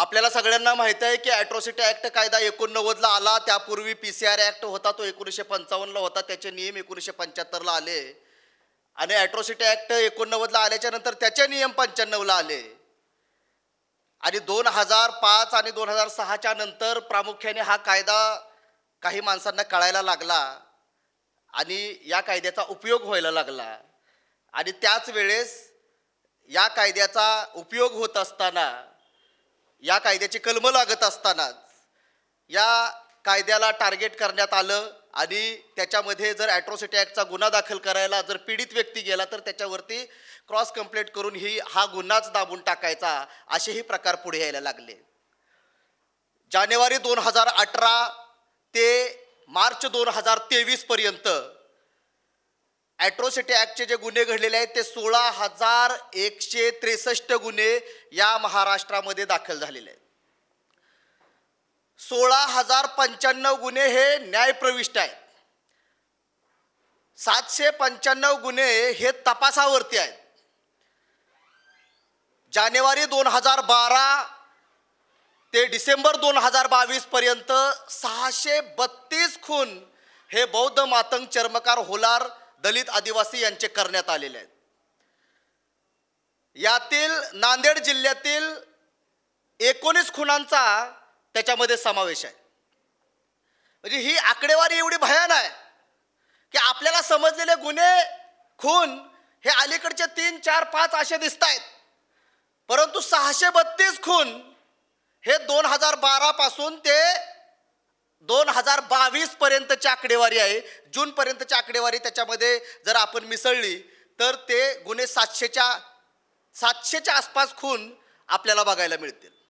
आपल्याला सगळ्यांना माहिती आहे की ॲट्रॉसिटी ॲक्ट कायदा एकोणनव्वदला आला त्यापूर्वी पी सी आर ॲक्ट होता तो एकोणीसशे पंचावन्नला होता त्याचे नियम एकोणीसशे पंच्याहत्तरला आले आणि ॲट्रॉसिटी ॲक्ट एकोणनव्वदला आल्याच्या नंतर त्याचे नियम पंच्याण्णवला आले आणि दोन हजार पाच आणि दोन हजार सहाच्या नंतर प्रामुख्याने हा कायदा काही माणसांना कळायला लागला आणि या कायद्याचा उपयोग व्हायला लागला आणि त्याच वेळेस या कायद्याचा उपयोग होत असताना या कायद्याची कलमं लागत असतानाच या कायद्याला टार्गेट करण्यात आलं आणि त्याच्यामध्ये जर ॲट्रॉसिटी ॲक्टचा गुन्हा दाखल करायला जर पीडित व्यक्ती गेला तर त्याच्यावरती क्रॉस कंप्लेट करून ही हा गुन्हाच दाबून टाकायचा असेही प्रकार पुढे यायला लागले जानेवारी दोन हजार अठरा ते मार्च दोन हजार तेवीसपर्यंत ॲट्रोसिटी ॲक्टचे जे गुन्हे घडलेले आहेत ते सोळा हजार एकशे त्रेसष्ट गुन्हे या महाराष्ट्रामध्ये दाखल झालेले आहेत सोळा हजार पंच्याण्णव गुन्हे हे न्यायप्रविष्ट आहेत सातशे पंच्याण्णव गुन्हे हे तपासावरती आहेत जानेवारी दोन हजार बारा ते डिसेंबर दोन हजार बावीस पर्यंत सहाशे बत्तीस खून हे बौद्ध मातंग चर्मकार होलार दलित आदिवासी यांचे करण्यात आलेले आहेत यातील नांदेड जिल्ह्यातील एकोणीस खुनांचा त्याच्यामध्ये समावेश आहे म्हणजे ही आकडेवारी एवढी भयान आहे की आपल्याला समजलेले गुन्हे खून हे अलीकडचे तीन चार पाच असे दिसत आहेत परंतु सहाशे बत्तीस खून हे दोन हजार बारापासून ते दोन हजार बावीस पर्यंतची आकडेवारी आहे जून पर्यंतची आकडेवारी त्याच्यामध्ये जर आपण मिसळली तर ते गुन्हे सातशेच्या सातशेच्या आसपास खून आपल्याला बघायला मिळतील